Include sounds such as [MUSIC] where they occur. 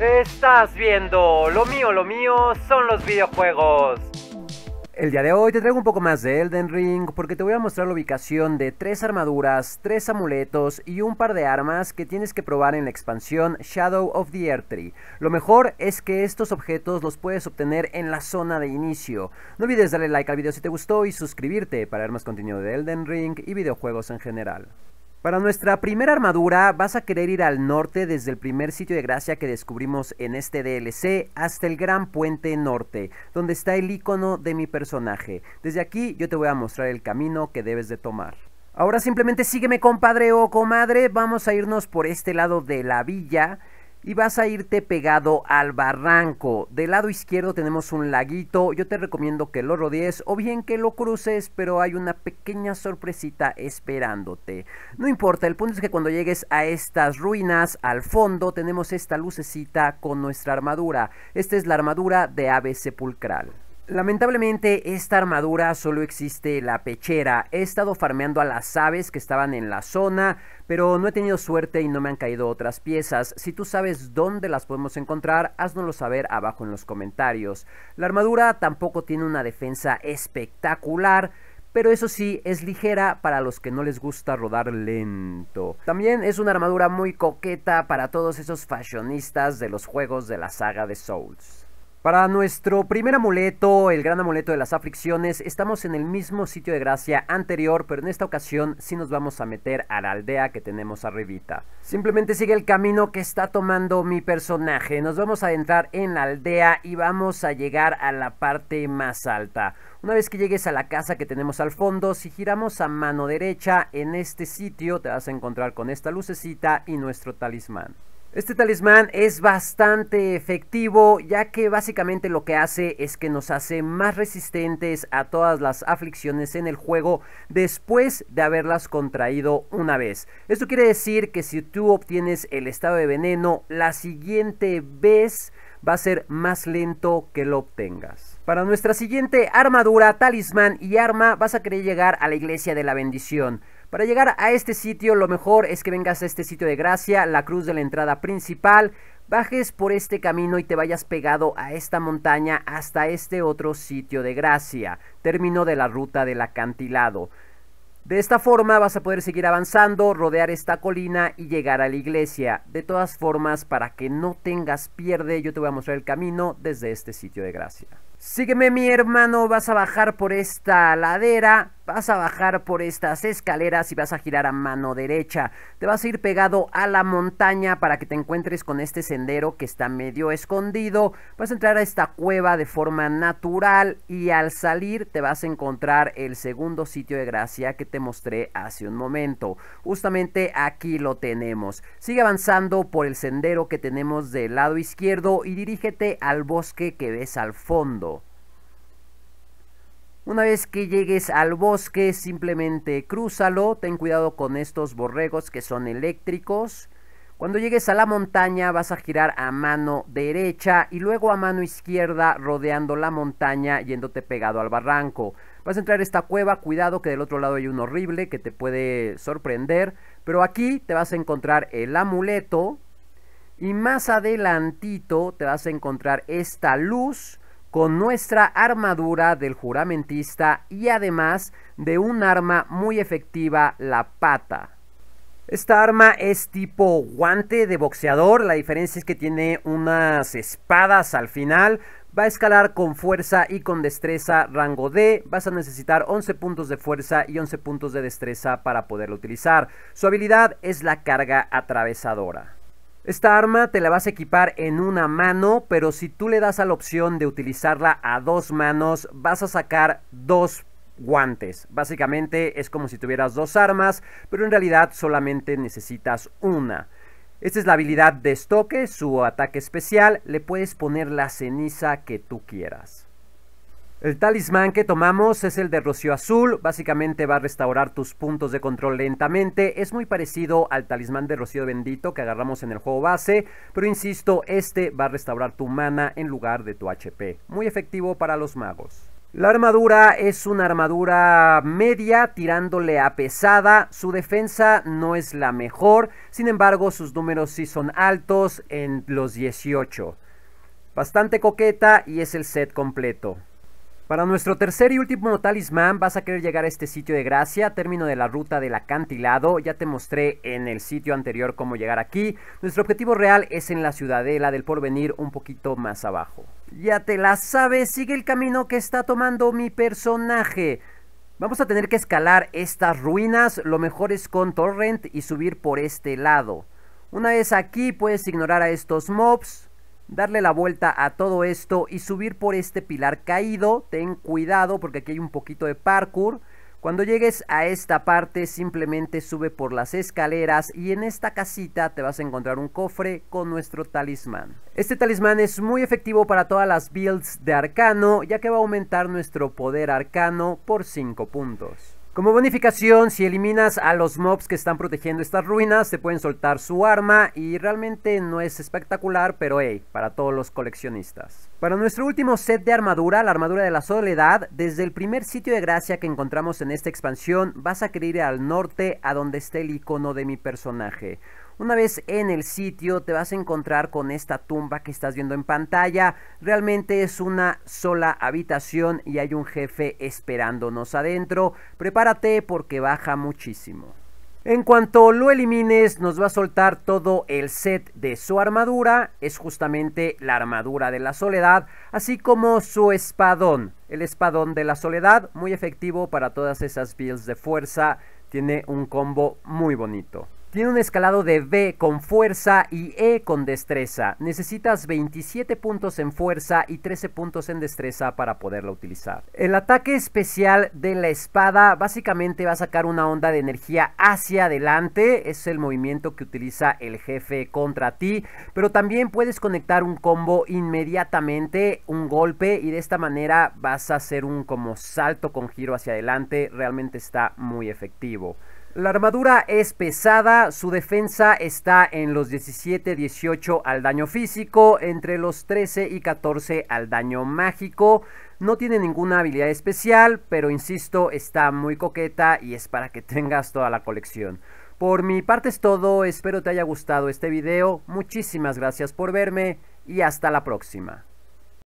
Estás viendo, lo mío, lo mío son los videojuegos. El día de hoy te traigo un poco más de Elden Ring porque te voy a mostrar la ubicación de tres armaduras, tres amuletos y un par de armas que tienes que probar en la expansión Shadow of the Earth Tree. Lo mejor es que estos objetos los puedes obtener en la zona de inicio. No olvides darle like al video si te gustó y suscribirte para ver más contenido de Elden Ring y videojuegos en general. Para nuestra primera armadura vas a querer ir al norte desde el primer sitio de gracia que descubrimos en este DLC hasta el gran puente norte, donde está el icono de mi personaje. Desde aquí yo te voy a mostrar el camino que debes de tomar. Ahora simplemente sígueme compadre o comadre, vamos a irnos por este lado de la villa y vas a irte pegado al barranco. Del lado izquierdo tenemos un laguito, yo te recomiendo que lo rodees o bien que lo cruces, pero hay una pequeña sorpresita esperándote. No importa, el punto es que cuando llegues a estas ruinas, al fondo tenemos esta lucecita con nuestra armadura. Esta es la armadura de ave sepulcral. Lamentablemente esta armadura solo existe la pechera. He estado farmeando a las aves que estaban en la zona, pero no he tenido suerte y no me han caído otras piezas. Si tú sabes dónde las podemos encontrar, háznoslo saber abajo en los comentarios. La armadura tampoco tiene una defensa espectacular, pero eso sí, es ligera para los que no les gusta rodar lento. También es una armadura muy coqueta para todos esos fashionistas de los juegos de la saga de Souls. Para nuestro primer amuleto, el gran amuleto de las aflicciones, estamos en el mismo sitio de gracia anterior, pero en esta ocasión sí nos vamos a meter a la aldea que tenemos arribita. Simplemente sigue el camino que está tomando mi personaje. Nos vamos a entrar en la aldea y vamos a llegar a la parte más alta. Una vez que llegues a la casa que tenemos al fondo, si giramos a mano derecha en este sitio te vas a encontrar con esta lucecita y nuestro talismán. Este talismán es bastante efectivo ya que básicamente lo que hace es que nos hace más resistentes a todas las aflicciones en el juego después de haberlas contraído una vez. Esto quiere decir que si tú obtienes el estado de veneno la siguiente vez va a ser más lento que lo obtengas. Para nuestra siguiente armadura, talismán y arma vas a querer llegar a la iglesia de la bendición. Para llegar a este sitio lo mejor es que vengas a este sitio de gracia, la cruz de la entrada principal, bajes por este camino y te vayas pegado a esta montaña hasta este otro sitio de gracia, término de la ruta del acantilado. De esta forma vas a poder seguir avanzando, rodear esta colina y llegar a la iglesia. De todas formas, para que no tengas pierde, yo te voy a mostrar el camino desde este sitio de gracia. Sígueme mi hermano, vas a bajar por esta ladera, vas a bajar por estas escaleras y vas a girar a mano derecha. Te vas a ir pegado a la montaña para que te encuentres con este sendero que está medio escondido. Vas a entrar a esta cueva de forma natural y al salir te vas a encontrar el segundo sitio de gracia que te mostré hace un momento. Justamente aquí lo tenemos. Sigue avanzando por el sendero que tenemos del lado izquierdo y dirígete al bosque que ves al fondo. Una vez que llegues al bosque, simplemente crúzalo, ten cuidado con estos borregos que son eléctricos. Cuando llegues a la montaña vas a girar a mano derecha y luego a mano izquierda rodeando la montaña yéndote pegado al barranco. Vas a entrar a esta cueva, cuidado que del otro lado hay un horrible que te puede sorprender, pero aquí te vas a encontrar el amuleto y más adelantito te vas a encontrar esta luz con nuestra armadura del juramentista y además de un arma muy efectiva, la pata. Esta arma es tipo guante de boxeador, la diferencia es que tiene unas espadas al final, va a escalar con fuerza y con destreza rango D, vas a necesitar 11 puntos de fuerza y 11 puntos de destreza para poderlo utilizar. Su habilidad es la carga atravesadora. Esta arma te la vas a equipar en una mano, pero si tú le das a la opción de utilizarla a dos manos, vas a sacar dos guantes. Básicamente es como si tuvieras dos armas, pero en realidad solamente necesitas una. Esta es la habilidad de estoque, su ataque especial, le puedes poner la ceniza que tú quieras. El talismán que tomamos es el de Rocío Azul, básicamente va a restaurar tus puntos de control lentamente, es muy parecido al talismán de Rocío Bendito que agarramos en el juego base, pero insisto, este va a restaurar tu mana en lugar de tu HP, muy efectivo para los magos. La armadura es una armadura media tirándole a pesada, su defensa no es la mejor, sin embargo sus números sí son altos en los 18. Bastante coqueta y es el set completo. Para nuestro tercer y último talismán vas a querer llegar a este sitio de gracia, término de la ruta del acantilado, ya te mostré en el sitio anterior cómo llegar aquí, nuestro objetivo real es en la ciudadela del porvenir un poquito más abajo. Ya te la sabes, sigue el camino que está tomando mi personaje. Vamos a tener que escalar estas ruinas, lo mejor es con torrent y subir por este lado. Una vez aquí puedes ignorar a estos mobs, darle la vuelta a todo esto y subir por este pilar caído. Ten cuidado porque aquí hay un poquito de parkour. Cuando llegues a esta parte simplemente sube por las escaleras y en esta casita te vas a encontrar un cofre con nuestro talismán. Este talismán es muy efectivo para todas las builds de arcano ya que va a aumentar nuestro poder arcano por 5 puntos. Como bonificación, si eliminas a los mobs que están protegiendo estas ruinas, te pueden soltar su arma y realmente no es espectacular, pero hey, para todos los coleccionistas. Para nuestro último set de armadura, la armadura de la soledad, desde el primer sitio de gracia que encontramos en esta expansión, vas a querer ir al norte a donde esté el icono de mi personaje. Una vez en el sitio te vas a encontrar con esta tumba que estás viendo en pantalla. Realmente es una sola habitación y hay un jefe esperándonos adentro. Prepárate porque baja muchísimo. En cuanto lo elimines, nos va a soltar todo el set de su armadura, es justamente la armadura de la soledad, así como su espadón, el espadón de la soledad, muy efectivo para todas esas builds de fuerza, tiene un combo muy bonito. Tiene un escalado de B con fuerza y E con destreza. Necesitas 27 puntos en fuerza y 13 puntos en destreza para poderla utilizar. El ataque especial de la espada básicamente va a sacar una onda de energía hacia adelante. Es el movimiento que utiliza el jefe contra ti. Pero también puedes conectar un combo inmediatamente, un golpe. Y de esta manera vas a hacer un como salto con giro hacia adelante. Realmente está muy efectivo. La armadura es pesada, su defensa está en los 17-18 al daño físico, entre los 13 y 14 al daño mágico. No tiene ninguna habilidad especial, pero insisto, está muy coqueta y es para que [LAUGHS] tengas toda la colección. Por mi parte es todo, espero te haya gustado este video, muchísimas gracias por verme y hasta la próxima.